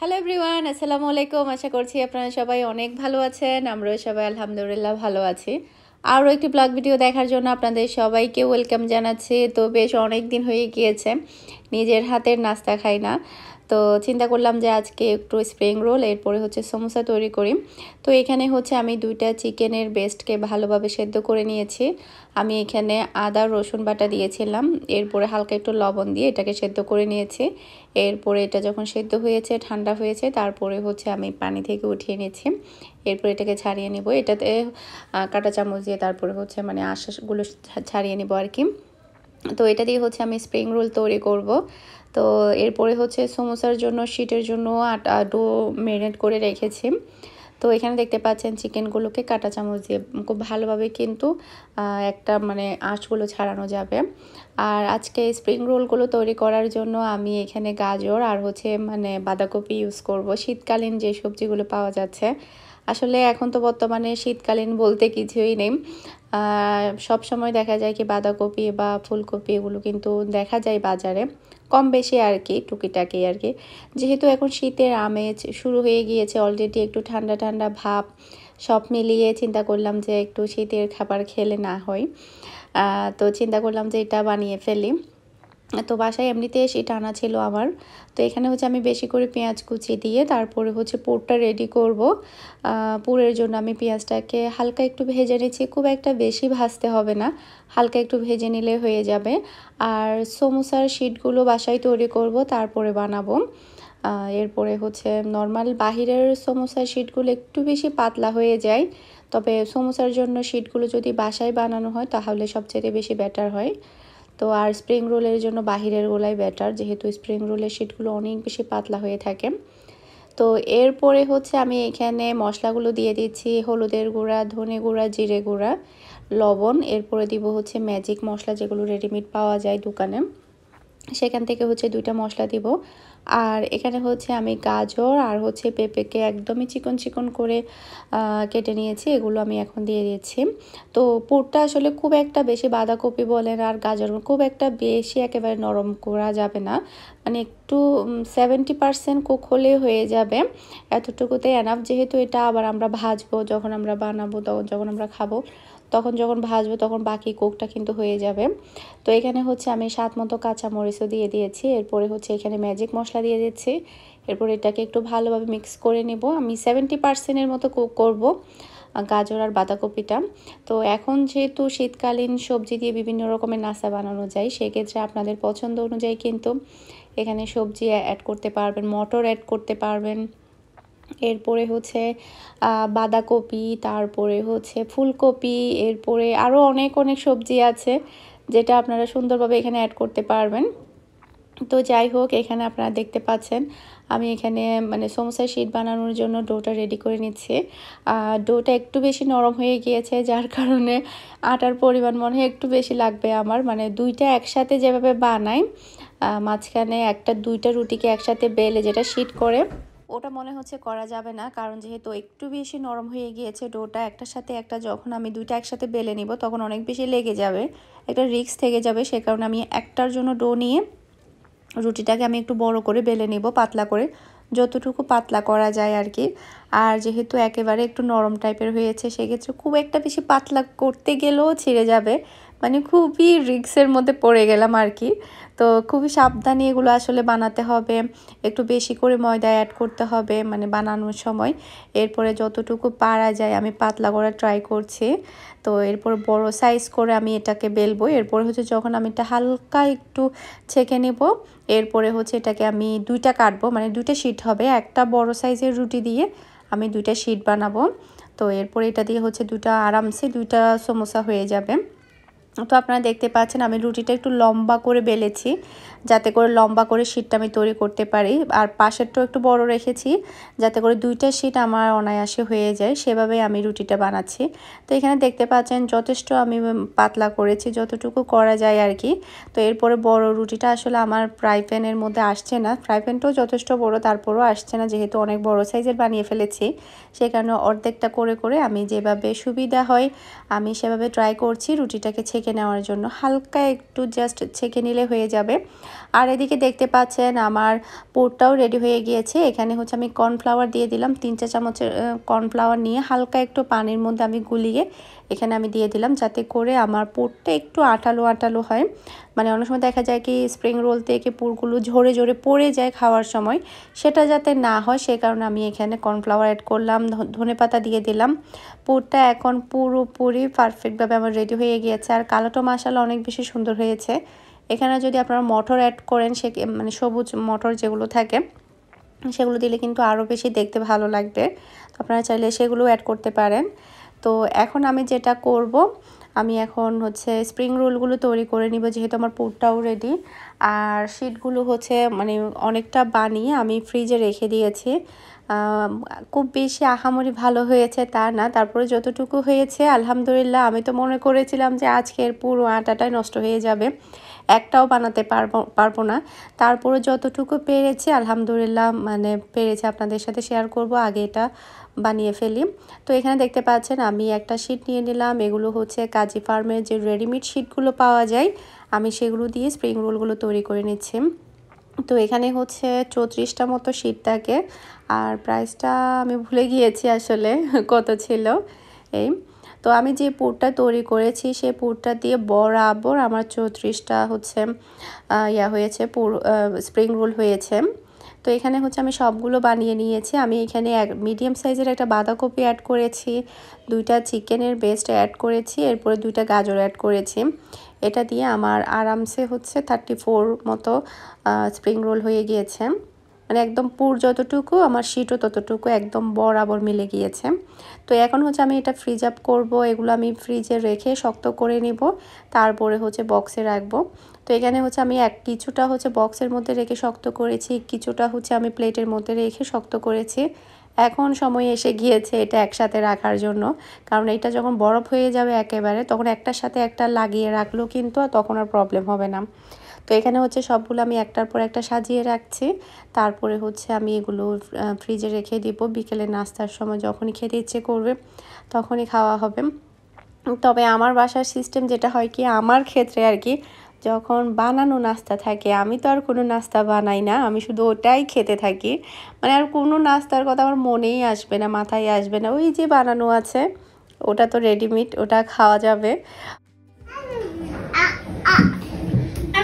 Hello everyone আসসালামু আলাইকুম আশা করছি আপনারা সবাই অনেক ভালো আছেন আমরাও সবাই আলহামদুলিল্লাহ ভালো আছি আরও একটি ব্লগ ভিডিও দেখার জন্য আপনাদের সবাইকে ওয়েলকাম জানাচ্ছি তো বেশ অনেক দিন হয়ে গিয়েছে নিজের হাতের নাস্তা খাই না তো চিন্তা করলাম যে আজকে একটু স্প্রিং রোল এরপরে হচ্ছে সমোসা তৈরি করি তো এখানে হচ্ছে আমি দুইটা চিকেনের বেস্টকে ভালোভাবে সেদ্ধ করে নিয়েছি আমি এখানে আদা রসুন বাটা দিয়েছিলাম এরপরে হালকা একটু লবণ দিয়ে এটাকে সেদ্ধ করে নিয়েছি এরপরে এটা যখন সেদ্ধ হয়েছে ঠান্ডা হয়েছে তারপরে হচ্ছে আমি পানি থেকে উঠিয়ে নিয়েছি এরপরে এটাকে ছাড়িয়ে নেব এটাতে কাটা চামচ দিয়ে তারপরে হচ্ছে মানে আশাগুলো ছাড়িয়ে নেব আর কি তো এটা দিয়ে হচ্ছে আমি স্প্রিং রোল তৈরি করব তো এরপরে হচ্ছে সমোসার জন্য শীটের জন্য আটা ডো মেরিনেট করে রেখেছি তো এখানে দেখতে পাচ্ছেন চিকেনগুলোকে কাটা চামচ দিয়ে খুব ভালোভাবে কিন্তু একটা মানে আঁশগুলো ছাড়ানো যাবে আর আজকে স্প্রিং রোলগুলো তৈরি করার জন্য আমি এখানে গাজর আর হচ্ছে মানে বাঁধাকপি ইউজ করব শীতকালীন যে সবজিগুলো পাওয়া যাচ্ছে আসলে এখন তো বর্তমানে শীতকালীন বলতে কিছুই নেই সব সময় দেখা যায় কি বাঁধাকপি বা ফুলকপি এগুলো কিন্তু দেখা যায় বাজারে কম বেশি আর কি টুকিটাকি আর কি যেহেতু এখন শীতের আমেজ শুরু হয়ে গিয়েছে অলরেডি একটু ঠান্ডা ঠান্ডা ভাব সব মিলিয়ে চিন্তা করলাম যে একটু শীতের খাবার খেলে না হয় তো চিন্তা করলাম যে এটা বানিয়ে ফেলি তো বাসায় এমনিতে সেটা আনা ছিল আমার তো এখানে হচ্ছে আমি বেশি করে পেঁয়াজ কুচি দিয়ে তারপরে হচ্ছে পুরটা রেডি করব পুরের জন্য আমি পেঁয়াজটাকে হালকা একটু ভেজে নিচ্ছি খুব একটা বেশি ভাজতে হবে না হালকা একটু ভেজে নিলে হয়ে যাবে আর সমোসার শিটগুলো বাসায় তৈরি করব তারপরে বানাবো এরপরে হচ্ছে নর্মাল বাহিরের সমোসার শিটগুলো একটু বেশি পাতলা হয়ে যায় তবে সমোসার জন্য শিটগুলো যদি বাসায় বানানো হয় তাহলে সবচেয়ে বেশি বেটার হয় তো আর স্প্রিং রোলের জন্য বাহিরের গোলাই বেটার যেহেতু স্প্রিং রোলের শিটগুলো অনেক বেশি পাতলা হয়ে থাকে তো এরপরে হচ্ছে আমি এখানে মশলাগুলো দিয়ে দিচ্ছি হলুদের গুঁড়া ধনে গুঁড়া জিরে গুঁড়া লবণ এরপরে দিব হচ্ছে ম্যাজিক মশলা যেগুলো রেডিমেড পাওয়া যায় দোকানে সেখান থেকে হচ্ছে দুইটা মশলা দিব আর এখানে হচ্ছে আমি গাজর আর হচ্ছে পেঁপেকে একদমই চিকন চিকন করে কেটে নিয়েছি এগুলো আমি এখন দিয়ে দিয়েছি তো পুরটা আসলে খুব একটা বেশি বাঁধাকপি বলেন আর গাজর খুব একটা বেশি একেবারে নরম করা যাবে না মানে একটু সেভেন্টি পারসেন্ট কুক হলে হয়ে যাবে এতটুকুতে এনাফ যেহেতু এটা আবার আমরা ভাজবো যখন আমরা বানাবো তখন যখন আমরা খাবো তখন যখন ভাজবো তখন বাকি কোকটা কিন্তু হয়ে যাবে তো এখানে হচ্ছে আমি সাত মতো কাঁচামরিচও দিয়ে দিয়েছি এরপরে হচ্ছে এখানে ম্যাজিক মশলা দিয়ে দিচ্ছি এরপর এটাকে একটু ভালোভাবে মিক্স করে নেব আমি সেভেন্টি পার্সেন্টের মতো কুক করবো গাজর আর বাঁধাকপিটা তো এখন যেহেতু শীতকালীন সবজি দিয়ে বিভিন্ন রকমের নাস্তা বানানো যায় সেক্ষেত্রে আপনাদের পছন্দ অনুযায়ী কিন্তু এখানে সবজি অ্যাড করতে পারবেন মটর অ্যাড করতে পারবেন এরপরে হচ্ছে বাঁধাকপি তারপরে হচ্ছে ফুলকপি এরপরে আরও অনেক অনেক সবজি আছে যেটা আপনারা সুন্দরভাবে এখানে অ্যাড করতে পারবেন তো যাই হোক এখানে আপনারা দেখতে পাচ্ছেন আমি এখানে মানে সমস্যা শীত বানানোর জন্য ডোটা রেডি করে নিচ্ছি ডোটা একটু বেশি নরম হয়ে গিয়েছে যার কারণে আটার পরিমাণ মনে হয় একটু বেশি লাগবে আমার মানে দুইটা একসাথে যেভাবে বানাই মাঝখানে একটা দুইটা রুটিকে একসাথে বেলে যেটা শীত করে ওটা মনে হচ্ছে করা যাবে না কারণ যেহেতু একটু বেশি নরম হয়ে গিয়েছে ডোটা একটার সাথে একটা যখন আমি দুইটা একসাথে বেলে নিব তখন অনেক বেশি লেগে যাবে একটা রিক্স থেকে যাবে সে কারণে আমি একটার জন্য ডো নিয়ে রুটিটাকে আমি একটু বড় করে বেলে নিব পাতলা করে যতটুকু পাতলা করা যায় আর কি আর যেহেতু একেবারে একটু নরম টাইপের হয়েছে সেক্ষেত্রে খুব একটা বেশি পাতলা করতে গেলেও ছিঁড়ে যাবে মানে খুবই রিক্সের মধ্যে পড়ে গেলাম আর কি তো খুবই সাবধানে এগুলো আসলে বানাতে হবে একটু বেশি করে ময়দা অ্যাড করতে হবে মানে বানানোর সময় এরপরে যতটুকু পারা যায় আমি পাতলা করা ট্রাই করছি তো এরপর বড় সাইজ করে আমি এটাকে বেলবো এরপরে হচ্ছে যখন আমি এটা হালকা একটু ছেঁকে নেব এরপরে হচ্ছে এটাকে আমি দুইটা কাটবো মানে দুইটা শিট হবে একটা বড় সাইজের রুটি দিয়ে আমি দুইটা শিট বানাবো তো এরপরে এটা দিয়ে হচ্ছে দুটা আরামসে দুইটা সমোসা হয়ে যাবে তো আপনারা দেখতে পাচ্ছেন আমি রুটিটা একটু লম্বা করে বেলেছি যাতে করে লম্বা করে শীটটা আমি তৈরি করতে পারি আর পাশেরটাও একটু বড় রেখেছি যাতে করে দুইটা শীট আমার অনায়াসে হয়ে যায় সেভাবেই আমি রুটিটা বানাচ্ছি তো এখানে দেখতে পাচ্ছেন যথেষ্ট আমি পাতলা করেছি যতটুকু করা যায় আর কি তো এরপরে বড় রুটিটা আসলে আমার ফ্রাই প্যানের মধ্যে আসছে না ফ্রাই প্যানটাও যথেষ্ট বড় তারপরও আসছে না যেহেতু অনেক বড় সাইজের বানিয়ে ফেলেছি সে কারণে অর্ধেকটা করে করে আমি যেভাবে সুবিধা হয় আমি সেভাবে ট্রাই করছি রুটিটাকে ছেঁকে ছেঁকে নেওয়ার জন্য হালকা একটু জাস্ট ছেঁকে নিলে হয়ে যাবে আর এদিকে দেখতে পাচ্ছেন আমার পোরটাও রেডি হয়ে গিয়েছে এখানে হচ্ছে আমি কর্নফ্লাওয়ার দিয়ে দিলাম তিন চা চামচের কর্নফ্লাওয়ার নিয়ে হালকা একটু পানির মধ্যে আমি গুলিয়ে এখানে আমি দিয়ে দিলাম যাতে করে আমার পুরটা একটু আটালো আটালো হয় মানে অনেক সময় দেখা যায় কি স্প্রিং রোল থেকে পুরগুলো ঝরে ঝরে পড়ে যায় খাওয়ার সময় সেটা যাতে না হয় সে কারণে আমি এখানে কর্নফ্লাওয়ার অ্যাড করলাম ধনে পাতা দিয়ে দিলাম পুরটা এখন পুরোপুরি পারফেক্টভাবে আমার রেডি হয়ে গিয়েছে আর কালোটা মশালা অনেক বেশি সুন্দর হয়েছে এখানে যদি আপনারা মটর অ্যাড করেন সে মানে সবুজ মটর যেগুলো থাকে সেগুলো দিলে কিন্তু আরও বেশি দেখতে ভালো লাগবে আপনারা চাইলে সেগুলো অ্যাড করতে পারেন তো এখন আমি যেটা করব আমি এখন হচ্ছে স্প্রিং রোলগুলো তৈরি করে নিব যেহেতু আমার পুরটাও রেডি আর শিটগুলো হচ্ছে মানে অনেকটা বানিয়ে আমি ফ্রিজে রেখে দিয়েছি খুব বেশি আহামরি ভালো হয়েছে তা না তারপরে যতটুকু হয়েছে আলহামদুলিল্লাহ আমি তো মনে করেছিলাম যে আজকের পুরো আটাটাই নষ্ট হয়ে যাবে একটাও বানাতে পারবো পারবো না তারপরে যতটুকু পেরেছি আলহামদুলিল্লাহ মানে পেরেছি আপনাদের সাথে শেয়ার করব আগে এটা বানিয়ে ফেলি তো এখানে দেখতে পাচ্ছেন আমি একটা শিট নিয়ে নিলাম এগুলো হচ্ছে কাজী ফার্মের যে রেডিমেড শিটগুলো পাওয়া যায় আমি সেগুলো দিয়ে স্প্রিং রোলগুলো তৈরি করে নিচ্ছি তো এখানে হচ্ছে চৌত্রিশটা মতো শীত থাকে আর প্রাইসটা আমি ভুলে গিয়েছি আসলে কত ছিল এই তো আমি যে পুরটা তৈরি করেছি সেই পুরটা দিয়ে বরাবর আমার চৌত্রিশটা হচ্ছে ইয়া হয়েছে পুর স্প্রিং রোল হয়েছে তো এখানে হচ্ছে আমি সবগুলো বানিয়ে নিয়েছি আমি এখানে এক মিডিয়াম সাইজের একটা বাঁধাকপি অ্যাড করেছি দুইটা চিকেনের বেস্ট অ্যাড করেছি এরপরে দুইটা গাজর অ্যাড করেছি এটা দিয়ে আমার আরামসে হচ্ছে থার্টি ফোর মতো স্প্রিং রোল হয়ে গিয়েছে মানে একদম পুর যতটুকু আমার শিটও ততটুকু একদম বরাবর মিলে গিয়েছে তো এখন হচ্ছে আমি এটা ফ্রিজ আপ করবো এগুলো আমি ফ্রিজে রেখে শক্ত করে নিব তারপরে হচ্ছে বক্সে রাখবো তো এখানে হচ্ছে আমি এক কিছুটা হচ্ছে বক্সের মধ্যে রেখে শক্ত করেছি কিছুটা হচ্ছে আমি প্লেটের মধ্যে রেখে শক্ত করেছি এখন সময় এসে গিয়েছে এটা একসাথে রাখার জন্য কারণ এটা যখন বরফ হয়ে যাবে একেবারে তখন একটার সাথে একটা লাগিয়ে রাখলো কিন্তু তখন আর প্রবলেম হবে না তো এখানে হচ্ছে সবগুলো আমি একটার পর একটা সাজিয়ে রাখছি তারপরে হচ্ছে আমি এগুলো ফ্রিজে রেখে দিব বিকেলে নাস্তার সময় যখনই খেতে ইচ্ছে করবে তখনই খাওয়া হবে তবে আমার বাসার সিস্টেম যেটা হয় কি আমার ক্ষেত্রে আর কি যখন বানানো নাস্তা থাকে আমি তো আর কোনো নাস্তা বানাই না আমি শুধু ওটাই খেতে থাকি মানে আর কোনো নাস্তার কথা আমার মনেই আসবে না মাথায় আসবে না ওই যে বানানো আছে ওটা তো রেডিমেড ওটা খাওয়া যাবে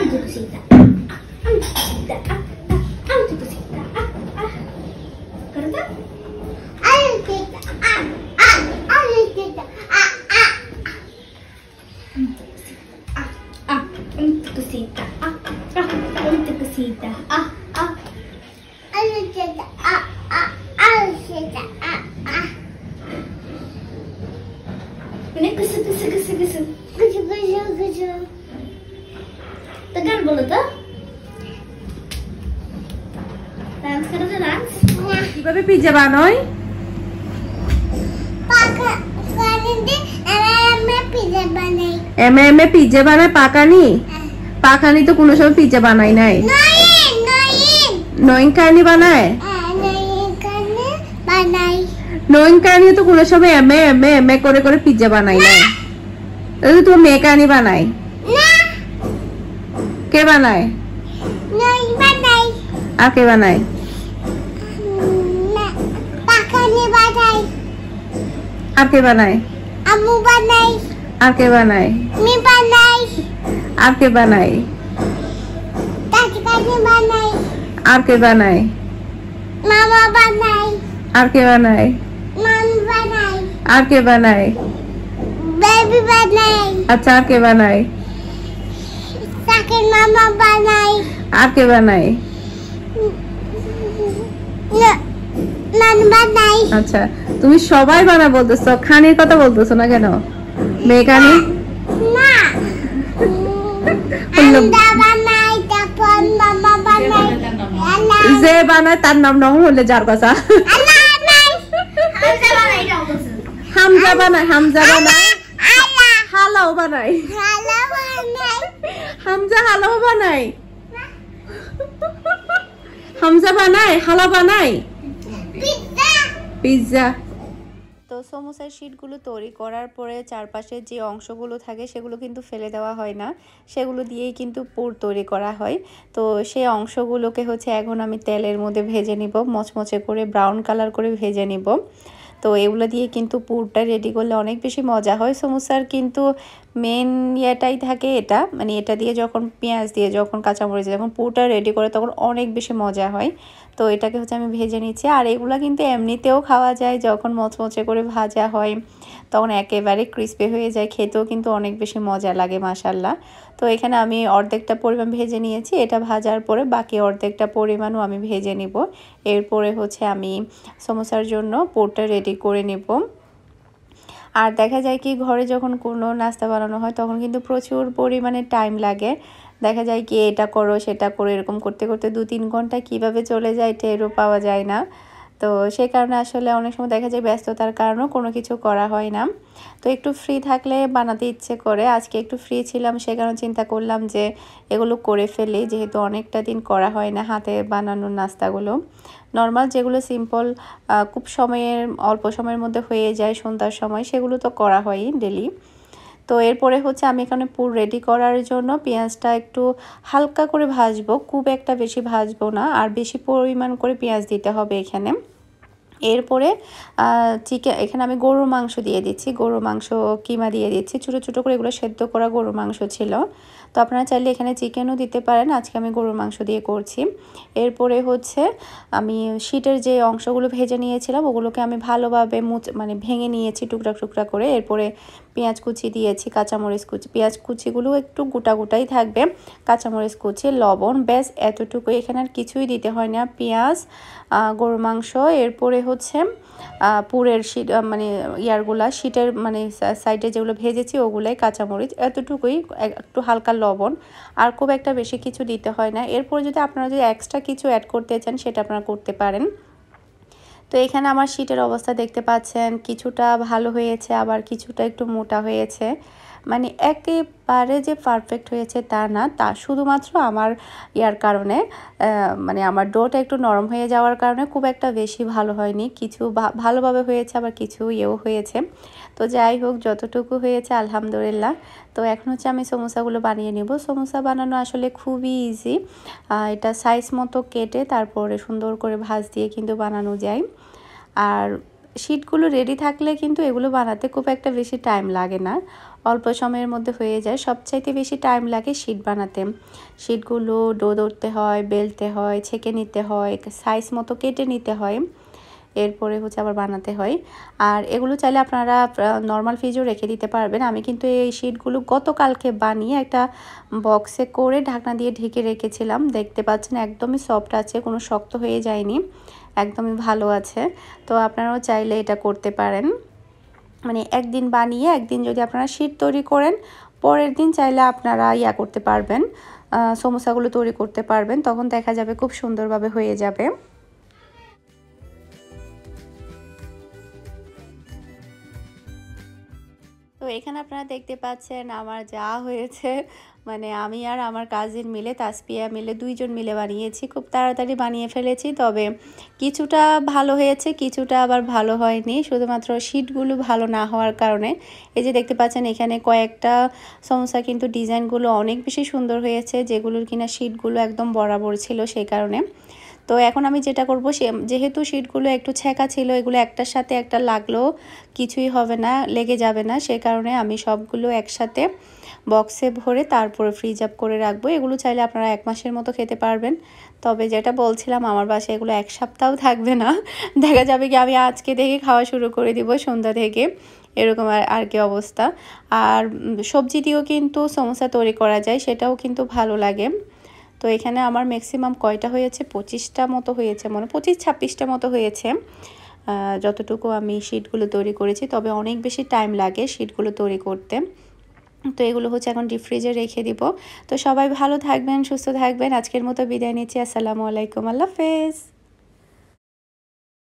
Aonde você está? Aonde você está? Aonde você está? Canta? Aonde você está? Aonde você está? Aonde você está? Aonde você está? Aonde você está? Aonde você está? Aonde você está? Aonde você está? তো গান বলো তো কিভাবে pizza বানাই MA MA pizza বানায় হ্যাঁ। কোনো সময় পিজ্জা বানাই নাই নয়ন কাহানি বানায় হ্যাঁ, নয়ন কাহানি তো কোনো সময় এমএ এমএ এমএ করে করে পিজ্জা বানাই নাই হ্যাঁ। তোমার মেয়ে কাহানি বানায় के बनाए नहीं बनाए आ के बनाए आपके बनाए अबू बनाए आपके बनाए मैं बनाए आपके बनाए दादी बनाए आपके बनाए मामा बनाए आपके बनाए मम्मी बनाए आपके बनाए बेबी बनाए अच्छा आपके बनाए মামা বানাই বানাই আচ্ছা তুমি সবাই বানা খানির কথা না কেন মেয়ে খানি যে বানায় তার নাম নাম হলে যার কথা হামজা বানায় হামজা বানায় হালাও বানায় হ্যাঁ। হামজা হালাও বানাই হামজা বানাই হালা বানাই পিৎজা তো সমোসার শিটগুলো তৈরি করার পরে চারপাশে যে অংশগুলো থাকে সেগুলো কিন্তু ফেলে দেওয়া হয় না সেগুলো দিয়েই কিন্তু পুর তৈরি করা হয় তো সেই অংশগুলোকে হচ্ছে এখন আমি তেলের মধ্যে ভেজে নিব মচমচে করে ব্রাউন কালার করে ভেজে নিব তো এগুলো দিয়ে কিন্তু পুরটা রেডি করলে অনেক বেশি মজা হয় সমোসার কিন্তু মেন ইয়েটাই থাকে এটা মানে এটা দিয়ে যখন পেঁয়াজ দিয়ে যখন কাঁচামরিচ যখন পুরোটা রেডি করে তখন অনেক বেশি মজা হয় তো এটাকে হচ্ছে আমি ভেজে নিচ্ছি আর এগুলো কিন্তু এমনিতেও খাওয়া যায় যখন মচমচে করে ভাজা হয় তখন একেবারে ক্রিস্পি হয়ে যায় খেতেও কিন্তু অনেক বেশি মজা লাগে মাসাল্লাহ তো এখানে আমি অর্ধেকটা পরিমাণ ভেজে নিয়েছি এটা ভাজার পরে বাকি অর্ধেকটা পরিমাণও আমি ভেজে নিব এরপরে হচ্ছে আমি সমোসার জন্য পোরটা রেডি করে নেব আর দেখা যায় কি ঘরে যখন কোনো নাস্তা বানানো হয় তখন কিন্তু প্রচুর পরিমাণে টাইম লাগে দেখা যায় কি এটা করো সেটা করো এরকম করতে করতে দু তিন ঘন্টা কিভাবে চলে যায় টেরও পাওয়া যায় না তো সেই কারণে আসলে অনেক সময় দেখা যায় ব্যস্ততার কারণেও কোনো কিছু করা হয় না তো একটু ফ্রি থাকলে বানাতে ইচ্ছে করে আজকে একটু ফ্রি ছিলাম সে কারণে চিন্তা করলাম যে এগুলো করে ফেলি যেহেতু অনেকটা দিন করা হয় না হাতে বানানোর নাস্তাগুলো নর্মাল যেগুলো সিম্পল খুব সময়ের অল্প সময়ের মধ্যে হয়ে যায় সন্ধ্যার সময় সেগুলো তো করা হয়ই ডেলি তো এরপরে হচ্ছে আমি এখানে পুর রেডি করার জন্য পেঁয়াজটা একটু হালকা করে ভাজবো খুব একটা বেশি ভাজবো না আর বেশি পরিমাণ করে পেঁয়াজ দিতে হবে এখানে এরপরে চিকেন এখানে আমি গরুর মাংস দিয়ে দিচ্ছি গরুর মাংস কিমা দিয়ে দিচ্ছি ছোটো ছোটো করে এগুলো সেদ্ধ করা গরুর মাংস ছিল তো আপনারা চাইলে এখানে চিকেনও দিতে পারেন আজকে আমি গরুর মাংস দিয়ে করছি এরপরে হচ্ছে আমি শীটের যে অংশগুলো ভেজে নিয়েছিলাম ওগুলোকে আমি ভালোভাবে মুচ মানে ভেঙে নিয়েছি টুকরা টুকরা করে এরপরে পেঁয়াজ কুচি দিয়েছি কাঁচামরিচ কুচি পেঁয়াজ কুচিগুলো একটু গোটা গোটাই থাকবে কাঁচামরিচ কুচি লবণ ব্যাস এতটুকু এখানে আর কিছুই দিতে হয় না পেঁয়াজ গরু মাংস এরপরে হচ্ছে পুরের শীত মানে ইয়ারগুলা শীতের মানে সাইডে যেগুলো ভেজেছি ওগুলোই কাঁচামরিচ এতটুকুই একটু হালকা লবণ আর খুব একটা বেশি কিছু দিতে হয় না এরপরে যদি আপনারা যদি এক্সট্রা কিছু অ্যাড করতে চান সেটা আপনারা করতে পারেন তো এখানে আমার শীতের অবস্থা দেখতে পাচ্ছেন কিছুটা ভালো হয়েছে আবার কিছুটা একটু মোটা হয়েছে মানে একেবারে যে পারফেক্ট হয়েছে তা না তা শুধুমাত্র আমার ইয়ার কারণে মানে আমার ডোটা একটু নরম হয়ে যাওয়ার কারণে খুব একটা বেশি ভালো হয়নি কিছু ভালোভাবে হয়েছে আবার কিছু ইয়েও হয়েছে তো যাই হোক যতটুকু হয়েছে আলহামদুলিল্লাহ তো এখন হচ্ছে আমি সমোসাগুলো বানিয়ে নেব সমোসা বানানো আসলে খুবই ইজি এটা সাইজ মতো কেটে তারপরে সুন্দর করে ভাজ দিয়ে কিন্তু বানানো যায় আর শীটগুলো রেডি থাকলে কিন্তু এগুলো বানাতে খুব একটা বেশি টাইম লাগে না অল্প সময়ের মধ্যে হয়ে যায় সবচাইতে বেশি টাইম লাগে শিট বানাতে শিটগুলো ডো ধরতে হয় বেলতে হয় ছেঁকে নিতে হয় সাইজ মতো কেটে নিতে হয় এরপরে হচ্ছে আবার বানাতে হয় আর এগুলো চাইলে আপনারা নর্মাল ফ্রিজও রেখে দিতে পারবেন আমি কিন্তু এই শিটগুলো গতকালকে বানিয়ে একটা বক্সে করে ঢাকনা দিয়ে ঢেকে রেখেছিলাম দেখতে পাচ্ছেন একদমই সফট আছে কোনো শক্ত হয়ে যায়নি একদমই ভালো আছে তো আপনারাও চাইলে এটা করতে পারেন মানে একদিন বানিয়ে একদিন যদি আপনারা শীত তৈরি করেন পরের দিন চাইলে আপনারা ইয়া করতে পারবেন সমোসাগুলো তৈরি করতে পারবেন তখন দেখা যাবে খুব সুন্দরভাবে হয়ে যাবে তো এখানে আপনারা দেখতে পাচ্ছেন আমার যা হয়েছে মানে আমি আর আমার কাজিন মিলে তাসপিয়া মিলে দুইজন মিলে বানিয়েছি খুব তাড়াতাড়ি বানিয়ে ফেলেছি তবে কিছুটা ভালো হয়েছে কিছুটা আবার ভালো হয়নি শুধুমাত্র শিটগুলো ভালো না হওয়ার কারণে এই যে দেখতে পাচ্ছেন এখানে কয়েকটা সমস্যা কিন্তু ডিজাইনগুলো অনেক বেশি সুন্দর হয়েছে যেগুলোর কিনা শিটগুলো একদম বরাবর ছিল সেই কারণে তো এখন আমি যেটা করব সে যেহেতু শিটগুলো একটু ছেঁকা ছিল এগুলো একটার সাথে একটা লাগলেও কিছুই হবে না লেগে যাবে না সে কারণে আমি সবগুলো একসাথে বক্সে ভরে তারপরে ফ্রিজ আপ করে রাখবো এগুলো চাইলে আপনারা এক মাসের মতো খেতে পারবেন তবে যেটা বলছিলাম আমার বাসায় এগুলো এক সপ্তাহ থাকবে না দেখা যাবে কি আমি আজকে থেকে খাওয়া শুরু করে দিব সন্ধ্যা থেকে এরকম আর আর কি অবস্থা আর সবজি দিয়েও কিন্তু সমস্যা তৈরি করা যায় সেটাও কিন্তু ভালো লাগে তো এখানে আমার ম্যাক্সিমাম কয়টা হয়েছে পঁচিশটা মতো হয়েছে মনে পঁচিশ ছাব্বিশটা মতো হয়েছে যতটুকু আমি শিটগুলো তৈরি করেছি তবে অনেক বেশি টাইম লাগে শিটগুলো তৈরি করতে তো এগুলো হচ্ছে এখন ডিপ ফ্রিজে রেখে দিব তো সবাই ভালো থাকবেন সুস্থ থাকবেন আজকের মতো বিদায় নিচ্ছি আসসালামু আলাইকুম আল্লাহ হাফেজ